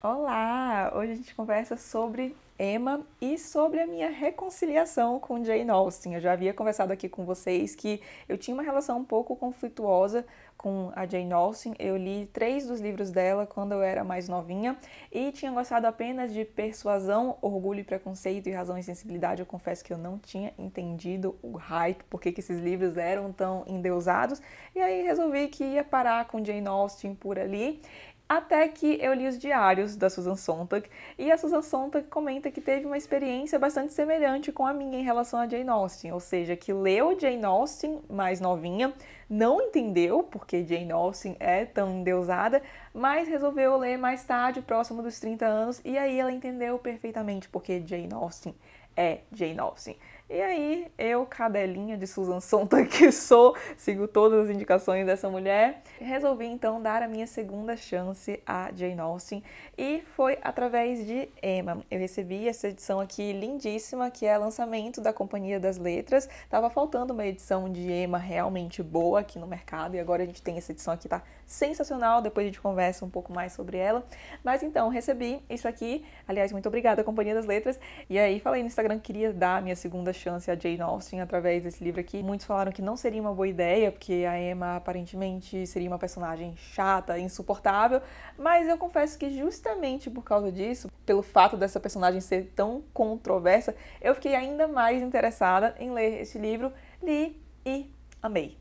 Olá! Hoje a gente conversa sobre Emma e sobre a minha reconciliação com Jane Austen. Eu já havia conversado aqui com vocês que eu tinha uma relação um pouco conflituosa com a Jane Austen. Eu li três dos livros dela quando eu era mais novinha e tinha gostado apenas de Persuasão, Orgulho e Preconceito e Razão e Sensibilidade. Eu confesso que eu não tinha entendido o hype, por que esses livros eram tão endeusados. E aí resolvi que ia parar com Jane Austen por ali. Até que eu li os diários da Susan Sontag e a Susan Sontag comenta que teve uma experiência bastante semelhante com a minha em relação a Jane Austen, ou seja, que leu Jane Austen mais novinha, não entendeu porque Jane Austen é tão endeusada, mas resolveu ler mais tarde, próximo dos 30 anos, e aí ela entendeu perfeitamente porque Jane Austen é Jane Austen. E aí, eu, cadelinha de Susan Sonta que sou, sigo todas as indicações dessa mulher, resolvi então dar a minha segunda chance a Jane Austen e foi através de Emma. Eu recebi essa edição aqui lindíssima, que é lançamento da Companhia das Letras. Tava faltando uma edição de Emma realmente boa aqui no mercado e agora a gente tem essa edição aqui, tá sensacional. Depois a gente conversa um pouco mais sobre ela. Mas então, recebi isso aqui. Aliás, muito obrigada, Companhia das Letras. E aí, falei no Instagram, queria dar a minha segunda chance a Jane Austen através desse livro aqui. Muitos falaram que não seria uma boa ideia, porque a Emma aparentemente seria uma personagem chata, insuportável, mas eu confesso que justamente por causa disso, pelo fato dessa personagem ser tão controversa, eu fiquei ainda mais interessada em ler esse livro, li e amei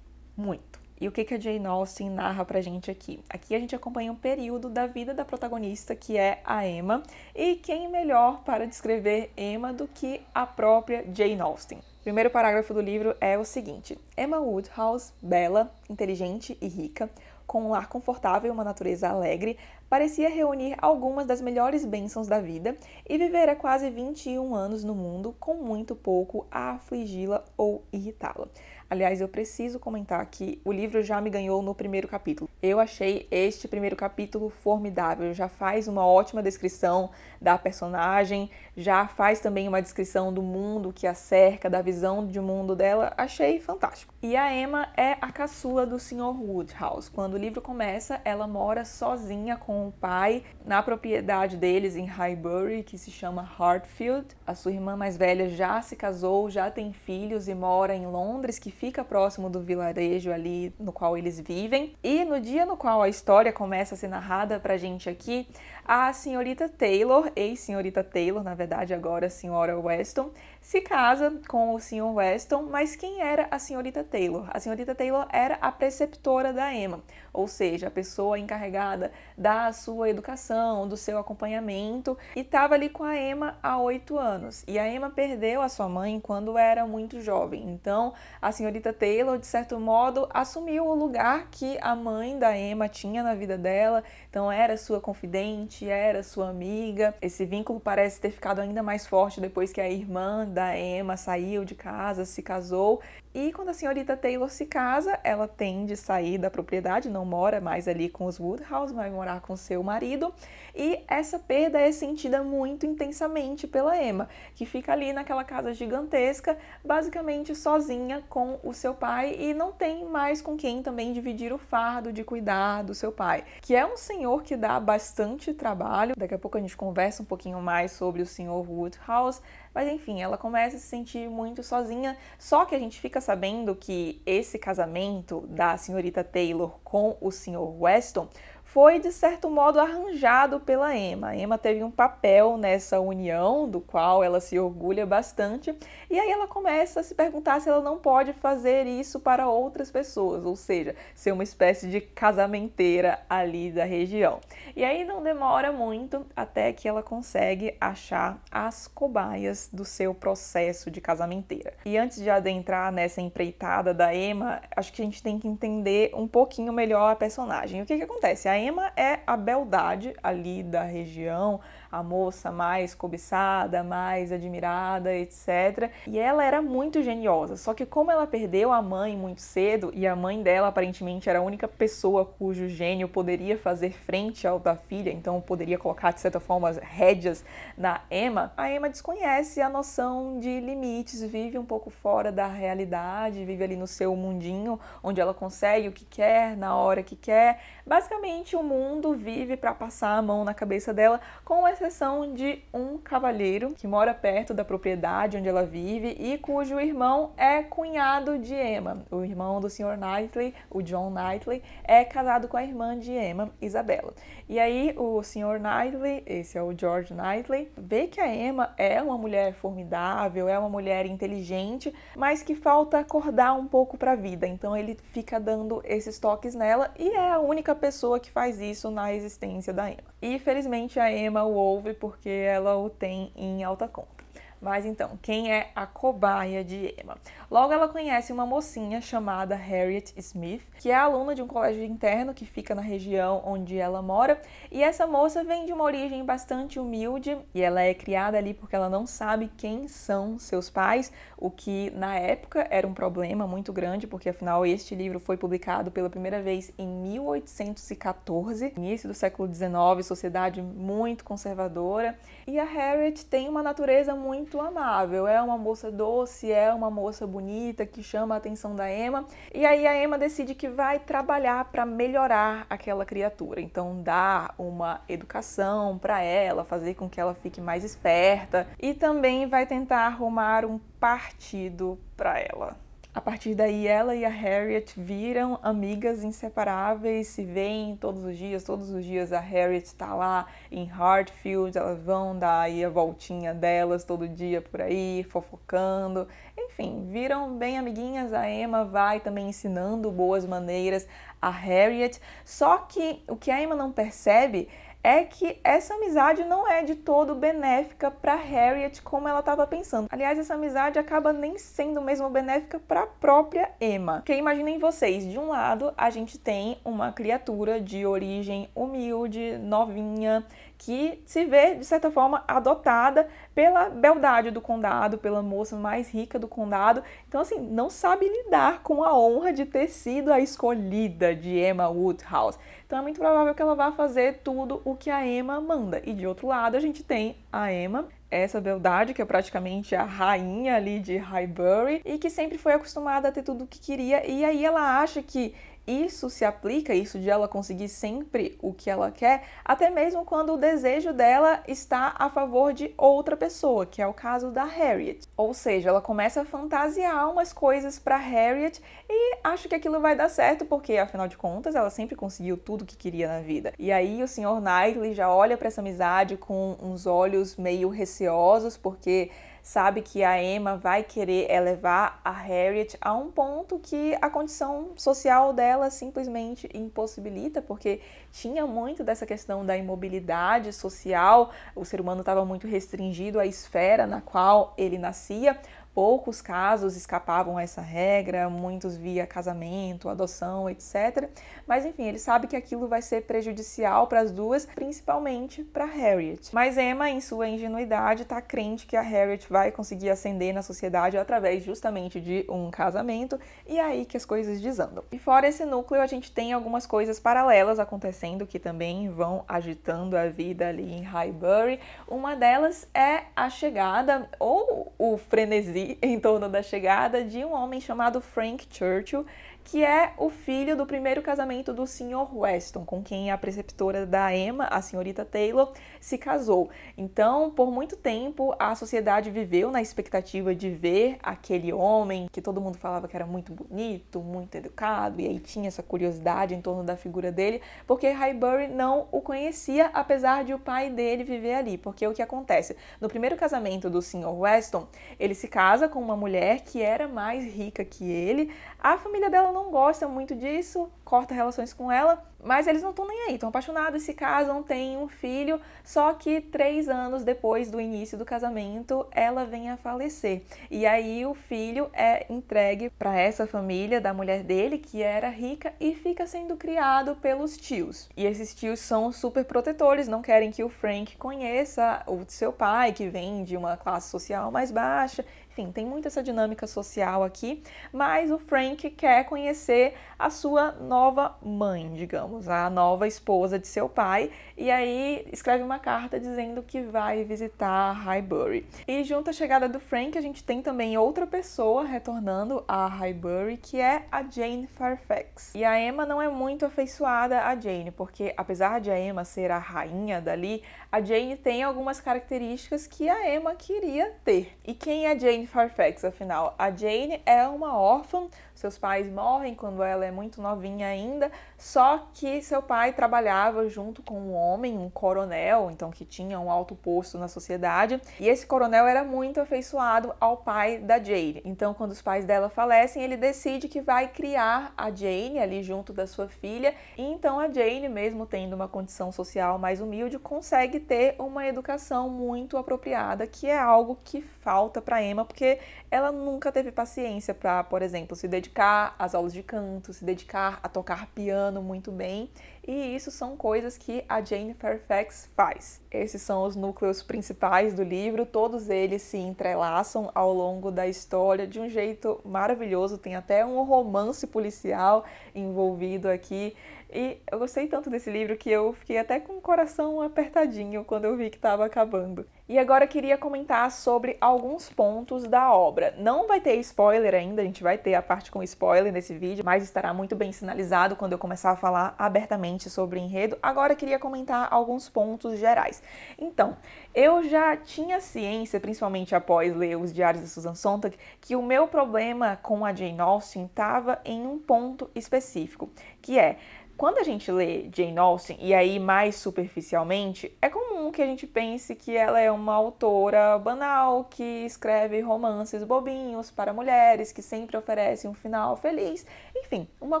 muito. E o que, que a Jane Austen narra pra gente aqui? Aqui a gente acompanha um período da vida da protagonista, que é a Emma, e quem melhor para descrever Emma do que a própria Jane Austen? O primeiro parágrafo do livro é o seguinte: Emma Woodhouse, bela, inteligente e rica, com um lar confortável e uma natureza alegre, parecia reunir algumas das melhores bênçãos da vida e vivera quase 21 anos no mundo com muito pouco a afligi-la ou irritá-la. Aliás, eu preciso comentar que o livro já me ganhou no primeiro capítulo. Eu achei este primeiro capítulo formidável, já faz uma ótima descrição da personagem, já faz também uma descrição do mundo que a cerca, da visão de mundo dela, achei fantástico. E a Emma é a caçula do Sr. Woodhouse. Quando o livro começa, ela mora sozinha com o pai na propriedade deles em Highbury, que se chama Hartfield. A sua irmã mais velha já se casou, já tem filhos e mora em Londres, que fica próximo do vilarejo ali no qual eles vivem. E no dia no qual a história começa a ser narrada pra gente aqui, a senhorita Taylor, ex-senhorita Taylor, na verdade, agora senhora Weston, se casa com o Sr. Weston, mas quem era a senhorita Taylor? A senhorita Taylor era a preceptora da Emma, ou seja, a pessoa encarregada da sua educação, do seu acompanhamento, e estava ali com a Emma há oito anos. E a Emma perdeu a sua mãe quando era muito jovem. Então, a senhorita Taylor, de certo modo, assumiu o lugar que a mãe da Emma tinha na vida dela. Então, era sua confidente, era sua amiga. Esse vínculo parece ter ficado ainda mais forte depois que a irmã da Emma, saiu de casa, se casou e quando a senhorita Taylor se casa, ela tende a sair da propriedade, não mora mais ali com os Woodhouse, vai morar com seu marido. E essa perda é sentida muito intensamente pela Emma, que fica ali naquela casa gigantesca, basicamente sozinha com o seu pai e não tem mais com quem também dividir o fardo de cuidar do seu pai, que é um senhor que dá bastante trabalho. Daqui a pouco a gente conversa um pouquinho mais sobre o senhor Woodhouse, mas enfim, ela começa a se sentir muito sozinha, só que a gente fica sabendo que esse casamento da senhorita Taylor com o senhor Weston foi de certo modo arranjado pela Emma. A Emma teve um papel nessa união, do qual ela se orgulha bastante, e aí ela começa a se perguntar se ela não pode fazer isso para outras pessoas, ou seja, ser uma espécie de casamenteira ali da região. E aí não demora muito até que ela consegue achar as cobaias do seu processo de casamenteira. E antes de adentrar nessa empreitada da Emma, acho que a gente tem que entender um pouquinho melhor a personagem. O que, que acontece? A problema é a beldade ali da região, a moça mais cobiçada, mais admirada, etc. E ela era muito geniosa, só que como ela perdeu a mãe muito cedo e a mãe dela aparentemente era a única pessoa cujo gênio poderia fazer frente ao da filha, então poderia colocar de certa forma as rédeas na Emma, a Emma desconhece a noção de limites, vive um pouco fora da realidade, vive ali no seu mundinho onde ela consegue o que quer, na hora que quer. Basicamente, o mundo vive para passar a mão na cabeça dela, com essa exceção de um cavalheiro que mora perto da propriedade onde ela vive e cujo irmão é cunhado de Emma. O irmão do Sr. Knightley, o John Knightley, é casado com a irmã de Emma, Isabela. E aí o Sr. Knightley, esse é o George Knightley, vê que a Emma é uma mulher formidável, é uma mulher inteligente, mas que falta acordar um pouco para a vida. Então ele fica dando esses toques nela e é a única pessoa que faz isso na existência da Emma. E felizmente a Emma o ouve porque ela o tem em alta conta. Mas então, quem é a cobaia de Emma? Logo, ela conhece uma mocinha chamada Harriet Smith, que é aluna de um colégio interno que fica na região onde ela mora. E essa moça vem de uma origem bastante humilde e ela é criada ali porque ela não sabe quem são seus pais, o que na época era um problema muito grande, porque afinal este livro foi publicado pela primeira vez em 1814, início do século XIX, sociedade muito conservadora. E a Harriet tem uma natureza muito muito amável. É uma moça doce, é uma moça bonita que chama a atenção da Emma. E aí a Emma decide que vai trabalhar para melhorar aquela criatura. Então, dar uma educação para ela, fazer com que ela fique mais esperta e também vai tentar arrumar um partido para ela. A partir daí, ela e a Harriet viram amigas inseparáveis, se veem todos os dias. Todos os dias a Harriet está lá em Hartfield, elas vão dar aí a voltinha delas todo dia por aí, fofocando. Enfim, viram bem amiguinhas. A Emma vai também ensinando boas maneiras a Harriet. Só que o que a Emma não percebe é que essa amizade não é de todo benéfica para Harriet como ela estava pensando. Aliás, essa amizade acaba nem sendo mesmo benéfica para a própria Emma. Porque imaginem vocês, de um lado a gente tem uma criatura de origem humilde, novinha, que se vê de certa forma adotada pela beldade do condado, pela moça mais rica do condado. Então, assim, não sabe lidar com a honra de ter sido a escolhida de Emma Woodhouse. Então, é muito provável que ela vá fazer tudo o que a Emma manda. E de outro lado, a gente tem a Emma essa beldade, que é praticamente a rainha ali de Highbury, e que sempre foi acostumada a ter tudo o que queria, e aí ela acha que isso se aplica, isso de ela conseguir sempre o que ela quer, até mesmo quando o desejo dela está a favor de outra pessoa, que é o caso da Harriet. Ou seja, ela começa a fantasiar umas coisas para Harriet e acha que aquilo vai dar certo, porque afinal de contas ela sempre conseguiu tudo que queria na vida. E aí o Sr. Knightley já olha para essa amizade com uns olhos meio receosos ansiosos porque sabe que a Emma vai querer elevar a Harriet a um ponto que a condição social dela simplesmente impossibilita, porque tinha muito dessa questão da imobilidade social, o ser humano estava muito restringido à esfera na qual ele nascia. Poucos casos escapavam a essa regra, muitos via casamento, adoção, etc. Mas enfim, ele sabe que aquilo vai ser prejudicial para as duas, principalmente para Harriet. Mas Emma, em sua ingenuidade, está crente que a Harriet vai conseguir ascender na sociedade através justamente de um casamento, e é aí que as coisas desandam. E fora esse núcleo, a gente tem algumas coisas paralelas acontecendo que também vão agitando a vida ali em Highbury. Uma delas é a chegada ou o frenesi ali em torno da chegada de um homem chamado Frank Churchill, que é o filho do primeiro casamento do Sr. Weston, com quem é a preceptora da Emma, a senhorita Taylor, se casou. Então, por muito tempo, a sociedade viveu na expectativa de ver aquele homem que todo mundo falava que era muito bonito, muito educado, e aí tinha essa curiosidade em torno da figura dele, porque Highbury não o conhecia, apesar de o pai dele viver ali. Porque o que acontece? No primeiro casamento do Sr. Weston, ele se casa com uma mulher que era mais rica que ele, a família dela não gosta muito disso, corta relações com ela mas eles não estão nem aí, estão apaixonados, se casam, têm um filho, só que três anos depois do início do casamento ela vem a falecer. E aí o filho é entregue para essa família da mulher dele, que era rica, e fica sendo criado pelos tios. E esses tios são super protetores, não querem que o Frank conheça o seu pai, que vem de uma classe social mais baixa, enfim, tem muito essa dinâmica social aqui, mas o Frank quer conhecer a sua nova mãe, digamos, a nova esposa de seu pai, e aí escreve uma carta dizendo que vai visitar Highbury. E junto à chegada do Frank, a gente tem também outra pessoa retornando a Highbury, que é a Jane Fairfax. E a Emma não é muito afeiçoada a Jane, porque apesar de a Emma ser a rainha dali, a Jane tem algumas características que a Emma queria ter. E quem é Jane Fairfax, afinal? A Jane é uma órfã seus pais morrem quando ela é muito novinha ainda, só que seu pai trabalhava junto com um homem, um coronel, então que tinha um alto posto na sociedade, e esse coronel era muito afeiçoado ao pai da Jane. Então, quando os pais dela falecem, ele decide que vai criar a Jane ali junto da sua filha, e então a Jane, mesmo tendo uma condição social mais humilde, consegue ter uma educação muito apropriada, que é algo que falta para Emma, porque ela nunca teve paciência para, por exemplo, se dedicar dedicar às aulas de canto, se dedicar a tocar piano muito bem, e isso são coisas que a Jane Fairfax faz. Esses são os núcleos principais do livro, todos eles se entrelaçam ao longo da história de um jeito maravilhoso, tem até um romance policial envolvido aqui. E eu gostei tanto desse livro que eu fiquei até com o coração apertadinho quando eu vi que estava acabando. E agora eu queria comentar sobre alguns pontos da obra. Não vai ter spoiler ainda, a gente vai ter a parte com spoiler nesse vídeo, mas estará muito bem sinalizado quando eu começar a falar abertamente sobre o enredo. Agora eu queria comentar alguns pontos gerais. Então, eu já tinha ciência, principalmente após ler os diários de Susan Sontag, que o meu problema com a Jane Austen estava em um ponto específico, que é quando a gente lê Jane Austen, e aí mais superficialmente, é comum que a gente pense que ela é uma autora banal, que escreve romances bobinhos para mulheres, que sempre oferece um final feliz, enfim, uma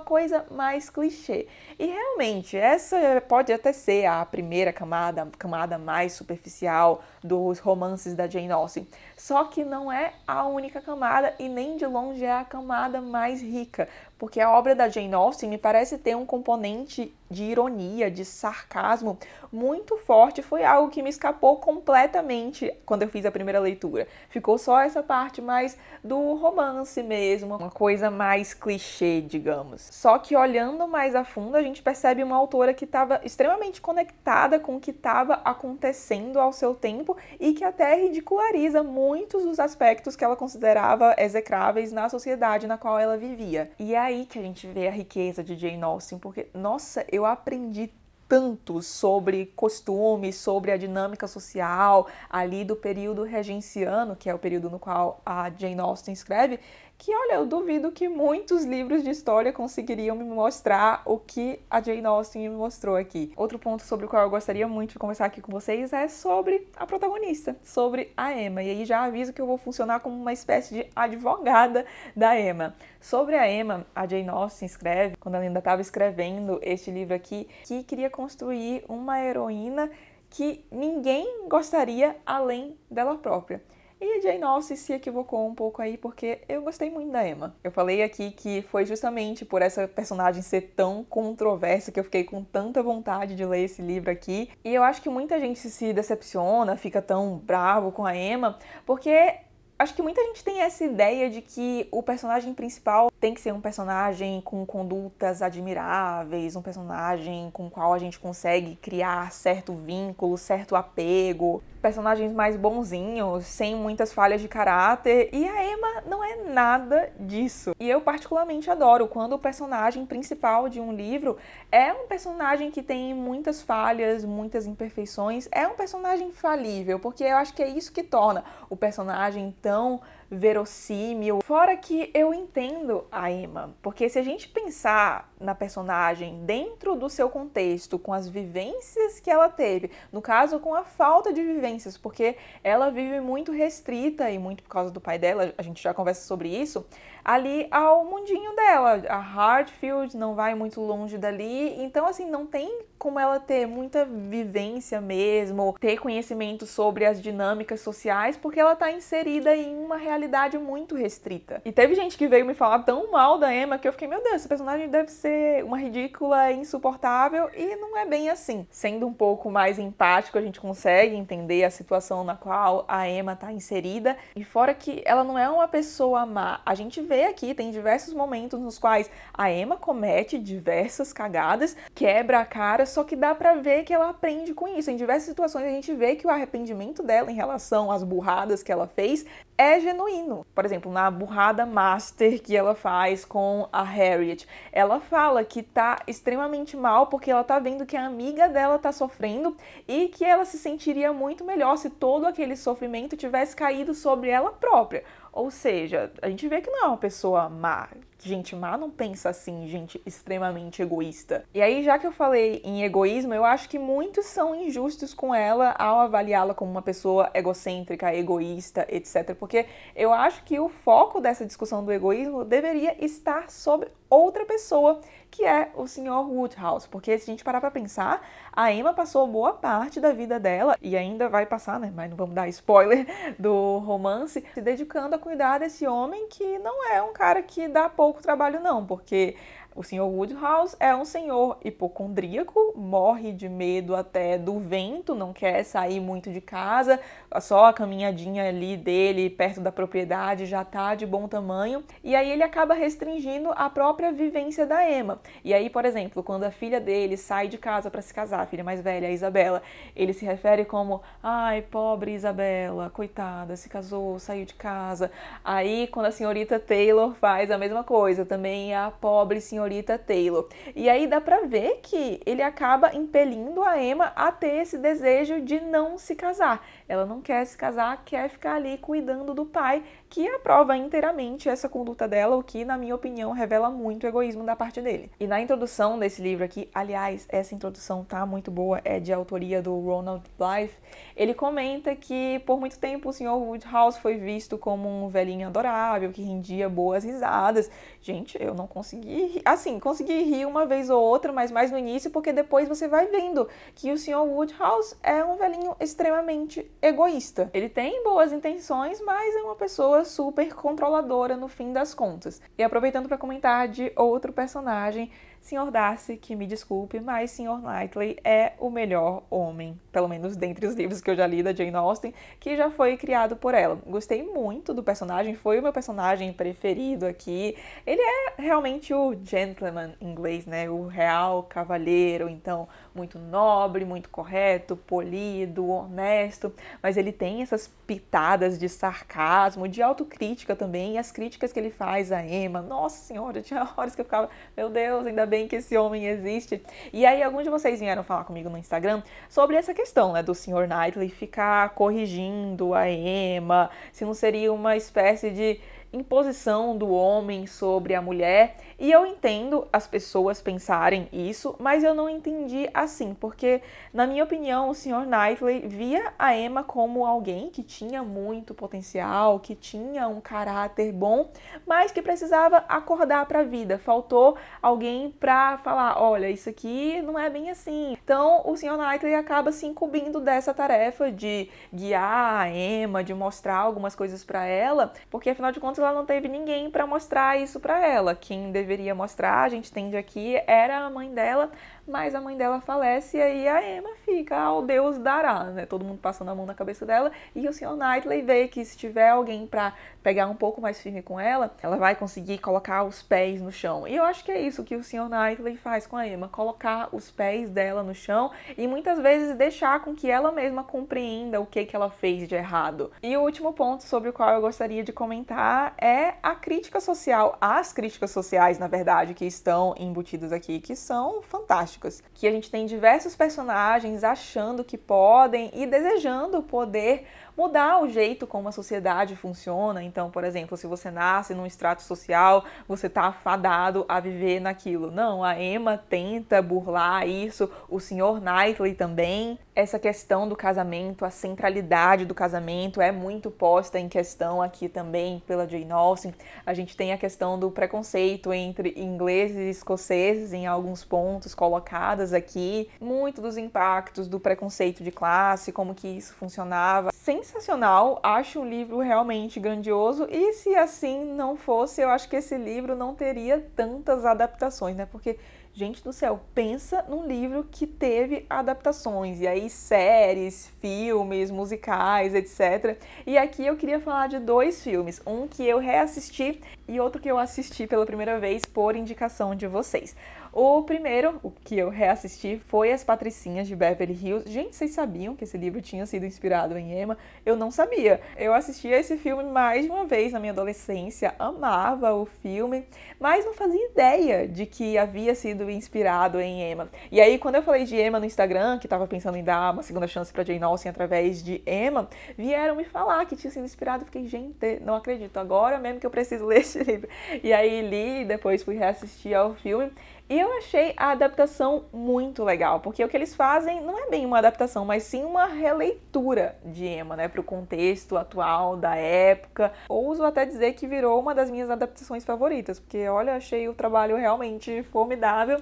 coisa mais clichê. E realmente, essa pode até ser a primeira camada, a camada mais superficial dos romances da Jane Austen. Só que não é a única camada e nem de longe é a camada mais rica, porque a obra da Jane Austen me parece ter um componente de ironia, de sarcasmo muito forte. Foi algo que me escapou completamente quando eu fiz a primeira leitura. Ficou só essa parte mais do romance mesmo, uma coisa mais clichê, digamos. Só que olhando mais a fundo, a gente percebe uma autora que estava extremamente conectada com o que estava acontecendo ao seu tempo e que até ridiculariza muitos dos aspectos que ela considerava execráveis na sociedade na qual ela vivia. E é aí que a gente vê a riqueza de Jane Austen, porque, nossa, eu eu aprendi tanto sobre costumes, sobre a dinâmica social ali do período regenciano, que é o período no qual a Jane Austen escreve, que olha, eu duvido que muitos livros de história conseguiriam me mostrar o que a Jane Austen me mostrou aqui. Outro ponto sobre o qual eu gostaria muito de conversar aqui com vocês é sobre a protagonista, sobre a Emma. E aí já aviso que eu vou funcionar como uma espécie de advogada da Emma. Sobre a Emma, a Jane Austen escreve, quando ela ainda estava escrevendo este livro aqui, que queria construir uma heroína que ninguém gostaria além dela própria. E a Jane Austen se equivocou um pouco aí, porque eu gostei muito da Emma. Eu falei aqui que foi justamente por essa personagem ser tão controversa que eu fiquei com tanta vontade de ler esse livro aqui. E eu acho que muita gente se decepciona, fica tão bravo com a Emma, porque acho que muita gente tem essa ideia de que o personagem principal tem que ser um personagem com condutas admiráveis, um personagem com o qual a gente consegue criar certo vínculo, certo apego personagens mais bonzinhos, sem muitas falhas de caráter, e a Emma não é nada disso. E eu particularmente adoro quando o personagem principal de um livro é um personagem que tem muitas falhas, muitas imperfeições, é um personagem falível, porque eu acho que é isso que torna o personagem tão verossímil. Fora que eu entendo a Emma, porque se a gente pensar na personagem dentro do seu contexto, com as vivências que ela teve, no caso com a falta de vivências, porque ela vive muito restrita e muito por causa do pai dela, a gente já conversa sobre isso, ali ao mundinho dela. A Hartfield não vai muito longe dali, então assim, não tem como ela ter muita vivência mesmo, ter conhecimento sobre as dinâmicas sociais, porque ela tá inserida em uma realidade muito restrita. E teve gente que veio me falar tão mal da Emma que eu fiquei, meu Deus, essa personagem deve ser uma ridícula, insuportável, e não é bem assim. Sendo um pouco mais empático, a gente consegue entender a situação na qual a Emma tá inserida, e fora que ela não é uma pessoa má. A gente vê vê aqui, tem diversos momentos nos quais a Emma comete diversas cagadas, quebra a cara, só que dá para ver que ela aprende com isso. Em diversas situações a gente vê que o arrependimento dela em relação às burradas que ela fez é genuíno. Por exemplo, na burrada master que ela faz com a Harriet, ela fala que tá extremamente mal porque ela tá vendo que a amiga dela tá sofrendo e que ela se sentiria muito melhor se todo aquele sofrimento tivesse caído sobre ela própria. Ou seja, a gente vê que não é uma pessoa má. Gente má não pensa assim, gente extremamente egoísta. E aí, já que eu falei em egoísmo, eu acho que muitos são injustos com ela ao avaliá-la como uma pessoa egocêntrica, egoísta, etc. Porque eu acho que o foco dessa discussão do egoísmo deveria estar sobre outra pessoa que é o Sr. Woodhouse, porque se a gente parar para pensar, a Emma passou boa parte da vida dela e ainda vai passar, né? Mas não vamos dar spoiler do romance, se dedicando a cuidar desse homem que não é um cara que dá pouco trabalho não, porque o senhor Woodhouse é um senhor hipocondríaco, morre de medo até do vento, não quer sair muito de casa, só a caminhadinha ali dele perto da propriedade já tá de bom tamanho, e aí ele acaba restringindo a própria vivência da Emma. E aí, por exemplo, quando a filha dele sai de casa para se casar, a filha mais velha, a Isabela, ele se refere como: "Ai, pobre Isabela, coitada, se casou, saiu de casa". Aí, quando a senhorita Taylor faz a mesma coisa, também a pobre senhora senhorita Taylor. E aí dá pra ver que ele acaba impelindo a Emma a ter esse desejo de não se casar. Ela não quer se casar, quer ficar ali cuidando do pai que aprova inteiramente essa conduta dela, o que, na minha opinião, revela muito egoísmo da parte dele. E na introdução desse livro aqui, aliás, essa introdução tá muito boa, é de autoria do Ronald Blythe, ele comenta que por muito tempo o Sr. Woodhouse foi visto como um velhinho adorável, que rendia boas risadas. Gente, eu não consegui, assim, consegui rir uma vez ou outra, mas mais no início, porque depois você vai vendo que o Sr. Woodhouse é um velhinho extremamente egoísta. Ele tem boas intenções, mas é uma pessoa super controladora no fim das contas. E aproveitando para comentar de outro personagem Sr. Darcy, que me desculpe, mas Sr. Knightley é o melhor homem, pelo menos dentre os livros que eu já li da Jane Austen, que já foi criado por ela. Gostei muito do personagem, foi o meu personagem preferido aqui. Ele é realmente o gentleman inglês, né? O real cavalheiro, então muito nobre, muito correto, polido, honesto, mas ele tem essas pitadas de sarcasmo, de autocrítica também, e as críticas que ele faz a Emma. Nossa senhora, tinha horas que eu ficava, meu Deus, ainda bem que esse homem existe. E aí, alguns de vocês vieram falar comigo no Instagram sobre essa questão, né, do Sr. Knightley ficar corrigindo a Emma, se não seria uma espécie de imposição do homem sobre a mulher. E eu entendo as pessoas pensarem isso, mas eu não entendi assim, porque, na minha opinião, o Sr. Knightley via a Emma como alguém que tinha muito potencial, que tinha um caráter bom, mas que precisava acordar para a vida. Faltou alguém para falar: olha, isso aqui não é bem assim. Então, o Sr. Knightley acaba se incumbindo dessa tarefa de guiar a Emma, de mostrar algumas coisas para ela, porque afinal de contas ela não teve ninguém para mostrar isso para ela. Quem deveria deveria mostrar, a gente tende aqui, era a mãe dela, mas a mãe dela falece e aí a Emma fica ao ah, Deus dará, né? Todo mundo passando a mão na cabeça dela e o Sr. Knightley vê que se tiver alguém para pegar um pouco mais firme com ela, ela vai conseguir colocar os pés no chão. E eu acho que é isso que o Sr. Knightley faz com a Emma, colocar os pés dela no chão e muitas vezes deixar com que ela mesma compreenda o que que ela fez de errado. E o último ponto sobre o qual eu gostaria de comentar é a crítica social, as críticas sociais, na verdade, que estão embutidas aqui, que são fantásticas que a gente tem diversos personagens achando que podem e desejando o poder mudar o jeito como a sociedade funciona. Então, por exemplo, se você nasce num extrato social, você está afadado a viver naquilo. Não, a Emma tenta burlar isso, o Sr. Knightley também. Essa questão do casamento, a centralidade do casamento é muito posta em questão aqui também pela Jane Austen. A gente tem a questão do preconceito entre ingleses e escoceses em alguns pontos colocadas aqui, muito dos impactos do preconceito de classe, como que isso funcionava. Sem sensacional, acho um livro realmente grandioso e se assim não fosse, eu acho que esse livro não teria tantas adaptações, né? Porque gente do céu, pensa num livro que teve adaptações, e aí séries, filmes, musicais, etc. E aqui eu queria falar de dois filmes, um que eu reassisti e outro que eu assisti pela primeira vez por indicação de vocês. O primeiro, o que eu reassisti, foi As Patricinhas de Beverly Hills. Gente, vocês sabiam que esse livro tinha sido inspirado em Emma? Eu não sabia. Eu assistia esse filme mais de uma vez na minha adolescência, amava o filme, mas não fazia ideia de que havia sido inspirado em Emma. E aí, quando eu falei de Emma no Instagram, que estava pensando em dar uma segunda chance para Jane Austen através de Emma, vieram me falar que tinha sido inspirado. Fiquei, gente, não acredito, agora mesmo que eu preciso ler esse livro. E aí li, depois fui reassistir ao filme. E eu achei a adaptação muito legal, porque o que eles fazem não é bem uma adaptação, mas sim uma releitura de Emma, né, para o contexto atual da época. Ouso até dizer que virou uma das minhas adaptações favoritas, porque olha, achei o trabalho realmente formidável.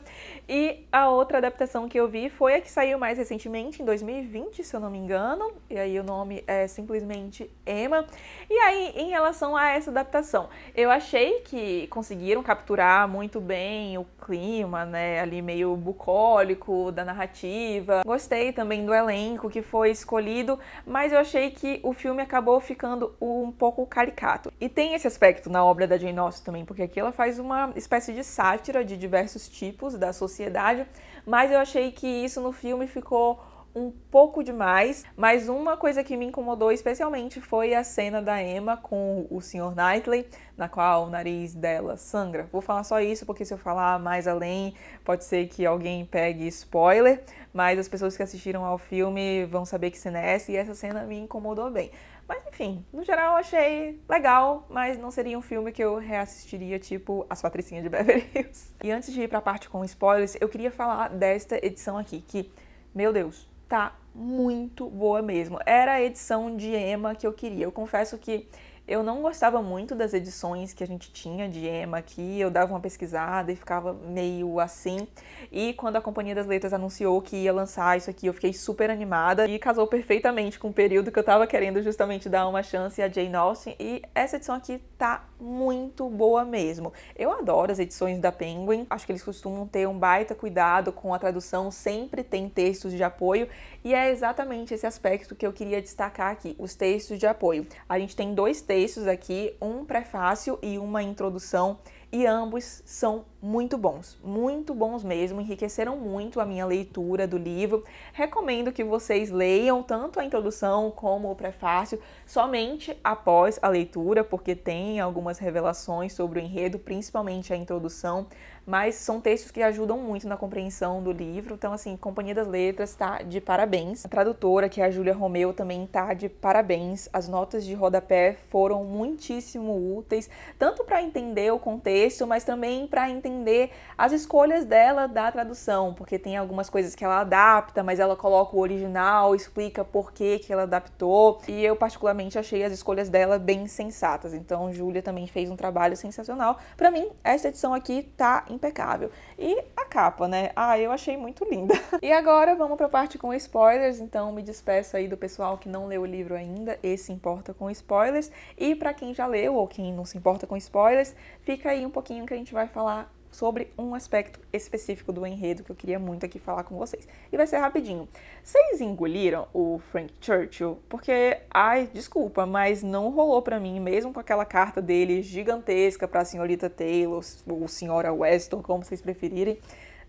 E a outra adaptação que eu vi foi a que saiu mais recentemente, em 2020, se eu não me engano, e aí o nome é simplesmente Emma. E aí, em relação a essa adaptação, eu achei que conseguiram capturar muito bem o clima clima, né, ali meio bucólico da narrativa. Gostei também do elenco que foi escolhido, mas eu achei que o filme acabou ficando um pouco caricato. E tem esse aspecto na obra da Jane Austen também, porque aqui ela faz uma espécie de sátira de diversos tipos da sociedade, mas eu achei que isso no filme ficou um pouco demais, mas uma coisa que me incomodou especialmente foi a cena da Emma com o Sr. Knightley, na qual o nariz dela sangra. Vou falar só isso porque se eu falar mais além, pode ser que alguém pegue spoiler, mas as pessoas que assistiram ao filme vão saber que cena é essa e essa cena me incomodou bem. Mas enfim, no geral eu achei legal, mas não seria um filme que eu reassistiria, tipo As Patricinhas de Beverly Hills. E antes de ir pra parte com spoilers, eu queria falar desta edição aqui, que, meu Deus, tá muito boa mesmo. Era a edição de Emma que eu queria. Eu confesso que eu não gostava muito das edições que a gente tinha de Emma aqui, eu dava uma pesquisada e ficava meio assim. E quando a Companhia das Letras anunciou que ia lançar isso aqui, eu fiquei super animada e casou perfeitamente com o período que eu tava querendo justamente dar uma chance a Jane Austen. E essa edição aqui tá muito boa mesmo. Eu adoro as edições da Penguin, acho que eles costumam ter um baita cuidado com a tradução, sempre tem textos de apoio, e é exatamente esse aspecto que eu queria destacar aqui, os textos de apoio. A gente tem dois textos aqui, um prefácio e uma introdução, e ambos são muito bons, muito bons mesmo, enriqueceram muito a minha leitura do livro. Recomendo que vocês leiam tanto a introdução como o prefácio somente após a leitura, porque tem algumas revelações sobre o enredo, principalmente a introdução, mas são textos que ajudam muito na compreensão do livro. Então, assim, Companhia das Letras está de parabéns. A tradutora, que é a Júlia Romeu, também está de parabéns. As notas de rodapé foram muitíssimo úteis, tanto para entender o contexto, mas também para entender entender as escolhas dela da tradução, porque tem algumas coisas que ela adapta, mas ela coloca o original, explica por que, que ela adaptou. E eu, particularmente, achei as escolhas dela bem sensatas. Então, Júlia também fez um trabalho sensacional. Para mim, essa edição aqui tá impecável. E a capa, né? Ah, eu achei muito linda. e agora vamos pra parte com spoilers. Então, me despeço aí do pessoal que não leu o livro ainda. Esse importa com spoilers. E para quem já leu ou quem não se importa com spoilers, fica aí um pouquinho que a gente vai falar sobre um aspecto específico do enredo que eu queria muito aqui falar com vocês. E vai ser rapidinho. Vocês engoliram o Frank Churchill? Porque, ai, desculpa, mas não rolou para mim, mesmo com aquela carta dele gigantesca para a senhorita Taylor ou senhora Weston, como vocês preferirem.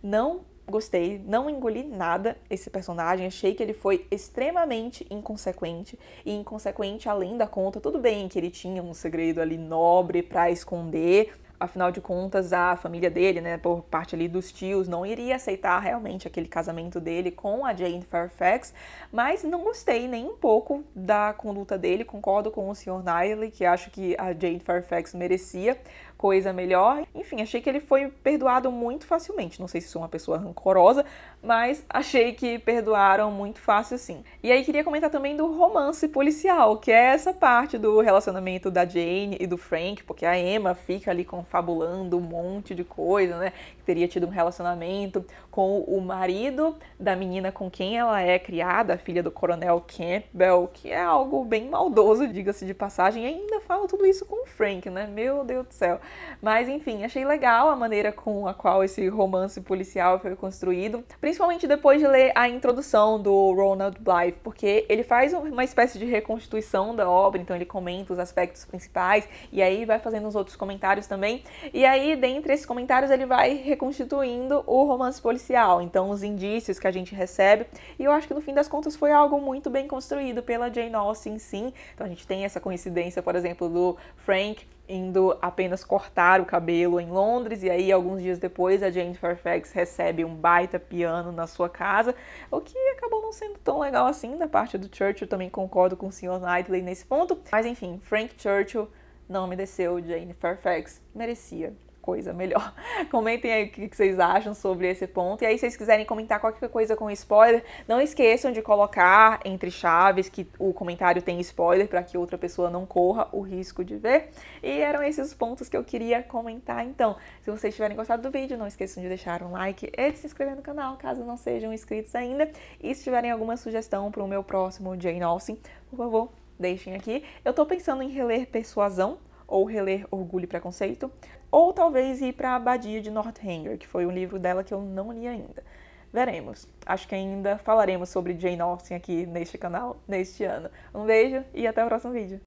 Não gostei, não engoli nada esse personagem, achei que ele foi extremamente inconsequente e inconsequente além da conta. Tudo bem que ele tinha um segredo ali nobre para esconder, afinal de contas, a família dele, né, por parte ali dos tios, não iria aceitar realmente aquele casamento dele com a Jane Fairfax, mas não gostei nem um pouco da conduta dele, concordo com o Sr. Knightley, que acho que a Jane Fairfax merecia coisa melhor. Enfim, achei que ele foi perdoado muito facilmente. Não sei se sou uma pessoa rancorosa, mas achei que perdoaram muito fácil sim. E aí queria comentar também do romance policial, que é essa parte do relacionamento da Jane e do Frank, porque a Emma fica ali confabulando um monte de coisa, né? Que teria tido um relacionamento com o marido da menina com quem ela é criada, a filha do coronel Campbell, que é algo bem maldoso, diga-se de passagem, e ainda fala tudo isso com o Frank, né? Meu Deus do céu. Mas enfim, achei legal a maneira com a qual esse romance policial foi construído, principalmente depois de ler a introdução do Ronald Blythe, porque ele faz uma espécie de reconstituição da obra, então ele comenta os aspectos principais e aí vai fazendo os outros comentários também. E aí, dentre esses comentários, ele vai reconstituindo o romance policial, então os indícios que a gente recebe. E eu acho que no fim das contas foi algo muito bem construído pela Jane Austen, sim. Então a gente tem essa coincidência, por exemplo, do Frank indo apenas cortar o cabelo em Londres e aí alguns dias depois a Jane Fairfax recebe um baita piano na sua casa, o que acabou não sendo tão legal assim da parte do Churchill, também concordo com o Sr. Knightley nesse ponto. Mas enfim, Frank Churchill não me desceu, Jane Fairfax merecia coisa melhor. Comentem aí o que vocês acham sobre esse ponto. E aí, se vocês quiserem comentar qualquer coisa com spoiler, não esqueçam de colocar entre chaves que o comentário tem spoiler para que outra pessoa não corra o risco de ver. E eram esses pontos que eu queria comentar. Então, se vocês tiverem gostado do vídeo, não esqueçam de deixar um like e de se inscrever no canal, caso não sejam inscritos ainda. E se tiverem alguma sugestão para o meu próximo Jane Austen, por favor, deixem aqui. Eu tô pensando em reler Persuasão, ou reler Orgulho e Preconceito, ou talvez ir para a Abadia de Northanger, que foi um livro dela que eu não li ainda. Veremos. Acho que ainda falaremos sobre Jane Austen aqui neste canal neste ano. Um beijo e até o próximo vídeo.